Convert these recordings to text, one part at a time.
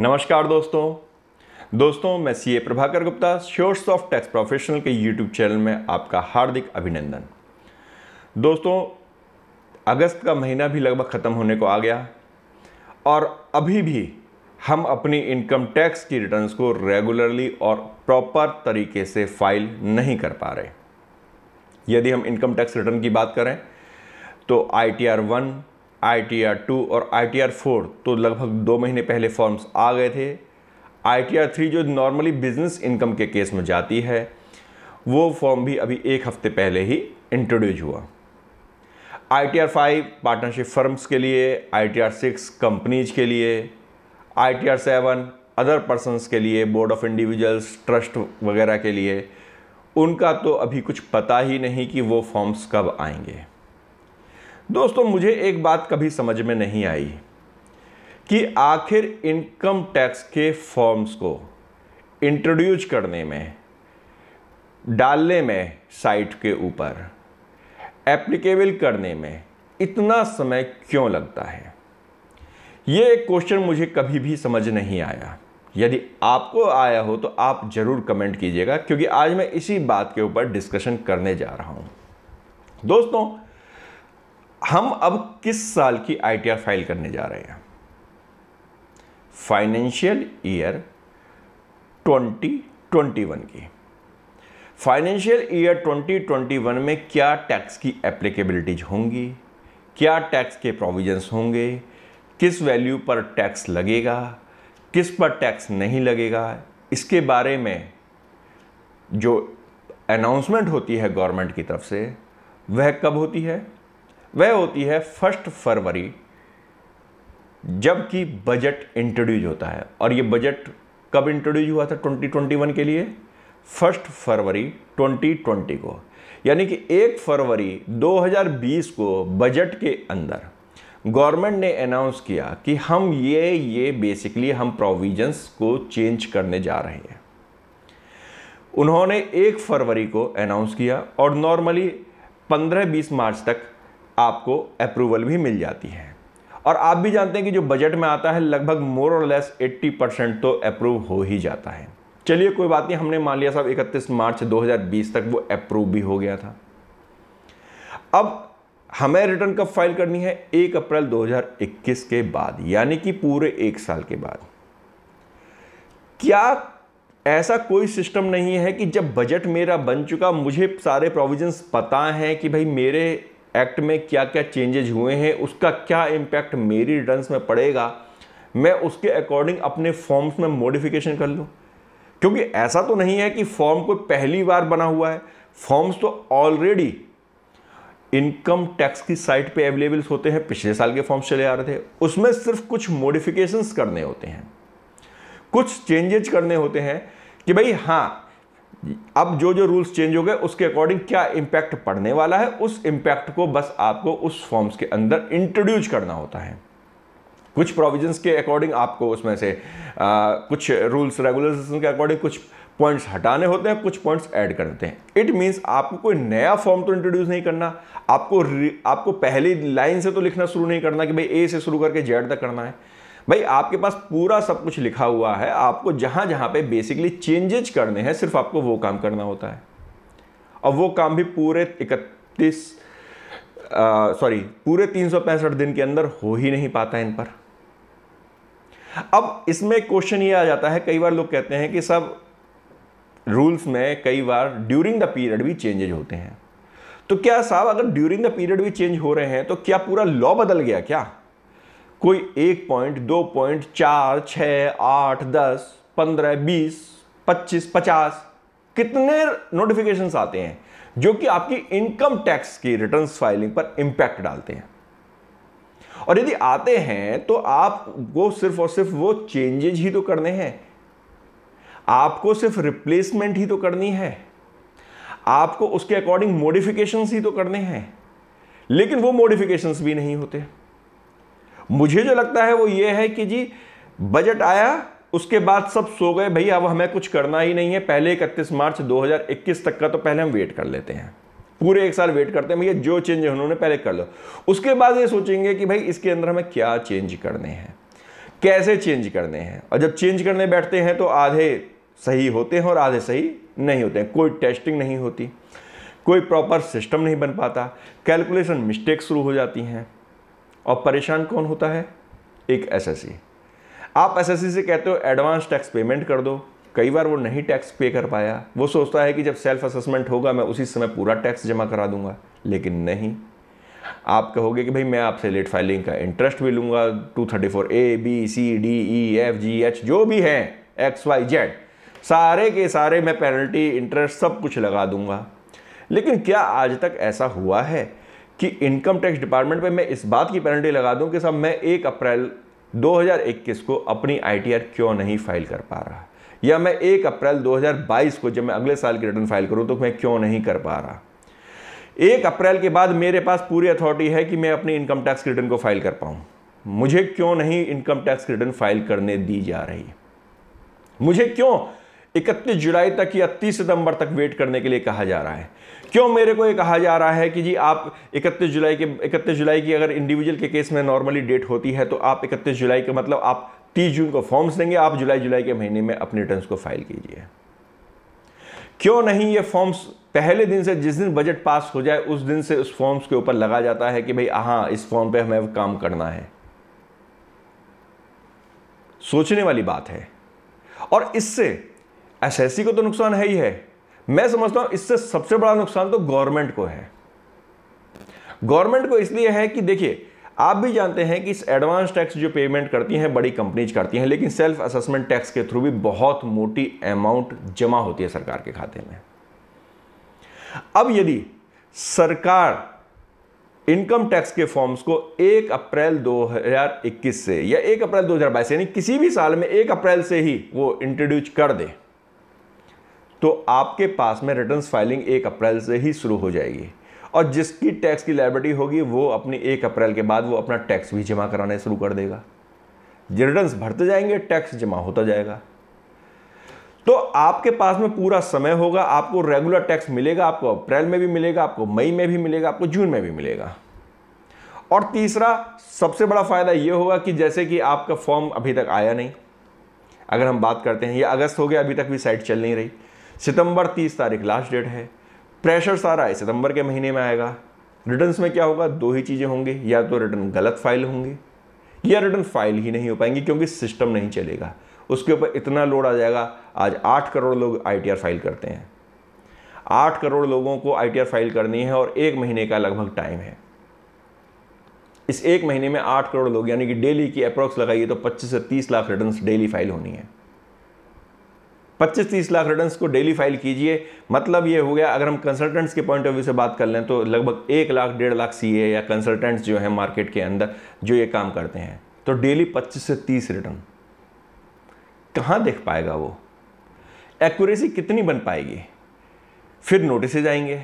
नमस्कार दोस्तों दोस्तों मैं सीए प्रभाकर गुप्ता श्योर्स ऑफ टैक्स प्रोफेशनल के यूट्यूब चैनल में आपका हार्दिक अभिनंदन दोस्तों अगस्त का महीना भी लगभग ख़त्म होने को आ गया और अभी भी हम अपनी इनकम टैक्स की रिटर्न्स को रेगुलरली और प्रॉपर तरीके से फाइल नहीं कर पा रहे यदि हम इनकम टैक्स रिटर्न की बात करें तो I T R one I T R two और आई टी आर फोर तो लगभग दो महीने पहले फॉर्म्स आ गए थे आई टी आर थ्री जो नॉर्मली बिजनेस इनकम के केस में जाती है वो फॉर्म भी अभी एक हफ्ते पहले ही इंट्रोड्यूस हुआ I T R five partnership firms के लिए I T R six companies के लिए I T R seven other persons के लिए बोर्ड ऑफ इंडिविजुअल्स ट्रस्ट वगैरह के लिए उनका तो अभी कुछ पता ही नहीं कि वो फॉर्म्स कब आएंगे दोस्तों मुझे एक बात कभी समझ में नहीं आई कि आखिर इनकम टैक्स के फॉर्म्स को इंट्रोड्यूस करने में डालने में साइट के ऊपर एप्लीकेबल करने में इतना समय क्यों लगता है ये एक क्वेश्चन मुझे कभी भी समझ नहीं आया यदि आपको आया हो तो आप ज़रूर कमेंट कीजिएगा क्योंकि आज मैं इसी बात के ऊपर डिस्कशन करने जा रहा हूं दोस्तों हम अब किस साल की आईटीआर फाइल करने जा रहे हैं फाइनेंशियल ईयर 2021 की फाइनेंशियल ईयर 2021 में क्या टैक्स की एप्लीकेबिलिटीज होंगी क्या टैक्स के प्रोविजंस होंगे किस वैल्यू पर टैक्स लगेगा किस पर टैक्स नहीं लगेगा इसके बारे में जो अनाउंसमेंट होती है गवर्नमेंट की तरफ से वह कब होती है वह होती है फर्स्ट फरवरी जबकि बजट इंट्रोड्यूज होता है और ये बजट कब इंट्रोड्यूज हुआ था 2021 के लिए फर्स्ट फरवरी 2020 को यानी कि एक फरवरी 2020 को बजट के अंदर गवर्नमेंट ने अनाउंस किया कि हम ये ये बेसिकली हम प्रोविजंस को चेंज करने जा रहे हैं उन्होंने एक फरवरी को अनाउंस किया और नॉर्मली 15-20 मार्च तक आपको अप्रूवल भी मिल जाती है और आप भी जानते हैं कि जो बजट में आता है लगभग मोर और लेस 80 परसेंट तो अप्रूव हो ही जाता है चलिए कोई बात नहीं हमने मान लिया साहब 31 मार्च 2020 तक वो अप्रूव भी हो गया था अब हमें रिटर्न कब फाइल करनी है 1 अप्रैल 2021 के बाद यानी कि पूरे एक साल के बाद क्या ऐसा कोई सिस्टम नहीं है कि जब बजट मेरा बन चुका मुझे सारे प्रोविजंस पता हैं कि भाई मेरे एक्ट में क्या क्या चेंजेज हुए हैं उसका क्या इम्पैक्ट मेरी रिटर्न में पड़ेगा मैं उसके अकॉर्डिंग अपने फॉर्म्स में मॉडिफिकेशन कर लूँ क्योंकि ऐसा तो नहीं है कि फॉर्म कोई पहली बार बना हुआ है फॉर्म्स तो ऑलरेडी इनकम टैक्स की साइट पे अवेलेबल होते हैं पिछले साल के फॉर्म्स चले आ रहे थे उसमें सिर्फ कुछ मॉडिफिकेशंस करने होते हैं कुछ चेंजेज करने होते हैं कि भाई हाँ अब जो जो रूल्स चेंज हो गए उसके अकॉर्डिंग क्या इंपैक्ट पड़ने वाला है उस इंपैक्ट को बस आपको उस फॉर्म्स के अंदर इंट्रोड्यूस करना होता है कुछ प्रोविजंस के अकॉर्डिंग आपको उसमें से आ, कुछ रूल्स रेगुलेशन के अकॉर्डिंग कुछ पॉइंट्स हटाने होते हैं कुछ पॉइंट्स ऐड करते हैं इट मीन्स आपको कोई नया फॉर्म तो इंट्रोड्यूस नहीं करना आपको आपको पहली लाइन से तो लिखना शुरू नहीं करना कि भाई ए से शुरू करके जेड तक करना है भाई आपके पास पूरा सब कुछ लिखा हुआ है आपको जहां जहां पे बेसिकली चेंजेज करने हैं सिर्फ आपको वो काम करना होता है और वो काम भी पूरे इकतीस सॉरी पूरे तीन दिन के अंदर हो ही नहीं पाता इन पर अब इसमें क्वेश्चन ये आ जाता है कई बार लोग कहते हैं कि सब रूल्स में कई बार ड्यूरिंग द पीरियड भी चेंजेज होते हैं तो क्या साहब अगर ड्यूरिंग द पीरियड भी चेंज हो रहे हैं तो क्या पूरा लॉ बदल गया क्या कोई एक पॉइंट दो पॉइंट चार छ आठ दस पंद्रह बीस पच्चीस पचास कितने नोटिफिकेशन आते हैं जो कि आपकी इनकम टैक्स की रिटर्न्स फाइलिंग पर इंपैक्ट डालते हैं और यदि आते हैं तो आपको सिर्फ और सिर्फ वो चेंजेज ही तो करने हैं आपको सिर्फ रिप्लेसमेंट ही तो करनी है आपको उसके अकॉर्डिंग मॉडिफिकेशंस ही तो करने हैं लेकिन वो मॉडिफिकेशंस भी नहीं होते मुझे जो लगता है वो ये है कि जी बजट आया उसके बाद सब सो गए भाई अब हमें कुछ करना ही नहीं है पहले इकतीस मार्च 2021 तक का तो पहले हम वेट कर लेते हैं पूरे एक साल वेट करते हैं भैया जो चेंज उन्होंने पहले कर लो उसके बाद ये सोचेंगे कि भाई इसके अंदर हमें क्या चेंज करने हैं कैसे चेंज करने हैं और जब चेंज करने बैठते हैं तो आधे सही होते हैं और आधे सही नहीं होते हैं कोई टेस्टिंग नहीं होती कोई प्रॉपर सिस्टम नहीं बन पाता कैलकुलेशन मिस्टेक शुरू हो जाती हैं और परेशान कौन होता है एक एसएससी आप एसएससी से कहते हो एडवांस टैक्स पेमेंट कर दो कई बार वो नहीं टैक्स पे कर पाया वो सोचता है कि जब सेल्फ असेसमेंट होगा मैं उसी समय पूरा टैक्स जमा करा दूंगा लेकिन नहीं आप कहोगे कि भाई मैं आपसे लेट फाइलिंग का इंटरेस्ट भी लूंगा two thirty four A B C D E F G H जो भी है एक्स वाई जेड सारे के सारे मैं पेनल्टी इंटरेस्ट सब कुछ लगा दूंगा लेकिन क्या आज तक ऐसा हुआ है कि इनकम टैक्स डिपार्टमेंट पे मैं इस बात की पेनल्टी लगा दूं कि साहब मैं एक अप्रैल 2021 को अपनी आईटीआर क्यों नहीं फाइल कर पा रहा या मैं एक अप्रैल 2022 को जब मैं अगले साल की रिटर्न फाइल करूं तो मैं क्यों नहीं कर पा रहा एक अप्रैल के बाद मेरे पास पूरी अथॉरिटी है कि मैं अपनी इनकम टैक्स रिटर्न को फाइल कर पाऊँ मुझे क्यों नहीं इनकम टैक्स रिटर्न फाइल करने दी जा रही मुझे क्यों 31 जुलाई तक या 30 सितंबर तक वेट करने के लिए कहा जा रहा है क्यों मेरे को ये कहा जा रहा है कि जी आप 31 जुलाई के 31 जुलाई की अगर इंडिविजुअल के केस में नॉर्मली डेट होती है तो आप 31 जुलाई के मतलब आप 30 जून को फॉर्म्स देंगे आप जुलाई जुलाई के महीने में अपने रिटर्न को फाइल कीजिए क्यों नहीं ये फॉर्म्स पहले दिन से जिस दिन बजट पास हो जाए उस दिन से उस फॉर्म्स के ऊपर लगा जाता है कि भाई हाँ इस फॉर्म पर हमें काम करना है सोचने वाली बात है और इससे एसएससी को तो नुकसान है ही है मैं समझता हूं इससे सबसे बड़ा नुकसान तो गवर्नमेंट को है गवर्नमेंट को इसलिए है कि देखिए आप भी जानते हैं कि इस एडवांस टैक्स जो पेमेंट करती हैं बड़ी कंपनीज करती हैं लेकिन सेल्फ असेसमेंट टैक्स के थ्रू भी बहुत मोटी अमाउंट जमा होती है सरकार के खाते में अब यदि सरकार इनकम टैक्स के फॉर्म्स को 1 अप्रैल 2021 से या 1 अप्रैल 2022 यानी किसी भी साल में 1 अप्रैल से ही वो इंट्रोड्यूस कर दे तो आपके पास में रिटर्न फाइलिंग एक अप्रैल से ही शुरू हो जाएगी और जिसकी टैक्स की लाइबिलिटी होगी वो अपनी एक अप्रैल के बाद वो अपना टैक्स भी जमा कराना शुरू कर देगा रिटर्न भरते जाएंगे टैक्स जमा होता जाएगा तो आपके पास में पूरा समय होगा आपको रेगुलर टैक्स मिलेगा आपको अप्रैल में भी मिलेगा आपको मई में भी मिलेगा आपको जून में भी मिलेगा और तीसरा सबसे बड़ा फायदा यह होगा कि जैसे कि आपका फॉर्म अभी तक आया नहीं अगर हम बात करते हैं ये अगस्त हो गया अभी तक भी साइट चल नहीं रही सितंबर 30 तारीख लास्ट डेट है प्रेशर सारा है सितंबर के महीने में आएगा रिटर्न्स में क्या होगा दो ही चीज़ें होंगी या तो रिटर्न गलत फाइल होंगे या रिटर्न फाइल ही नहीं हो पाएंगी क्योंकि सिस्टम नहीं चलेगा उसके ऊपर इतना लोड आ जाएगा आज आठ करोड़ लोग आई फाइल करते हैं आठ करोड़ लोगों को आई फाइल करनी है और एक महीने का लगभग टाइम है इस एक महीने में आठ करोड़ लोग यानी कि डेली की अप्रोक्स लगाइए तो 25 से 30 लाख रिटर्न्स डेली फाइल होनी है पच्चीस तीस लाख रिटर्न को डेली फाइल कीजिए मतलब ये हो गया अगर हम कंसल्टेंट्स के पॉइंट ऑफ व्यू से बात कर लें तो लगभग एक लाख डेढ़ लाख सी या कंसल्टेंट्स जो हैं मार्केट के अंदर जो ये काम करते हैं तो डेली पच्चीस से तीस रिटर्न कहाँ देख पाएगा वो एक्यूरेसी कितनी बन पाएगी फिर नोटिसेज आएंगे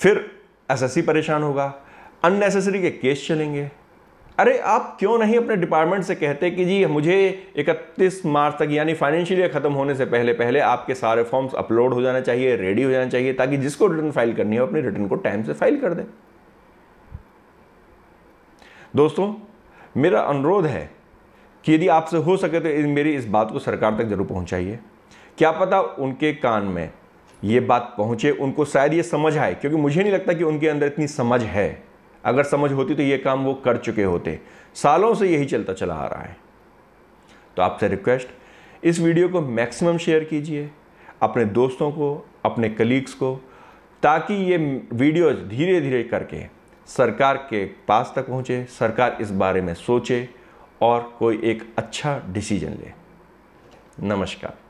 फिर एसएससी परेशान होगा अननेसेसरी के केस चलेंगे अरे आप क्यों नहीं अपने डिपार्टमेंट से कहते कि जी मुझे 31 मार्च तक यानी फाइनेंशियल ईयर ख़त्म होने से पहले पहले आपके सारे फॉर्म्स अपलोड हो जाना चाहिए रेडी हो जाना चाहिए ताकि जिसको रिटर्न फाइल करनी हो अपने रिटर्न को टाइम से फाइल कर दें दोस्तों मेरा अनुरोध है कि यदि आपसे हो सके तो मेरी इस बात को सरकार तक जरूर पहुंचाइए क्या पता उनके कान में ये बात पहुंचे उनको शायद ये समझ आए क्योंकि मुझे नहीं लगता कि उनके अंदर इतनी समझ है अगर समझ होती तो ये काम वो कर चुके होते सालों से यही चलता चला आ रहा है तो आपसे रिक्वेस्ट इस वीडियो को मैक्सिमम शेयर कीजिए अपने दोस्तों को अपने कलीग्स को ताकि ये वीडियो धीरे धीरे करके सरकार के पास तक पहुँचे सरकार इस बारे में सोचे और कोई एक अच्छा डिसीजन ले नमस्कार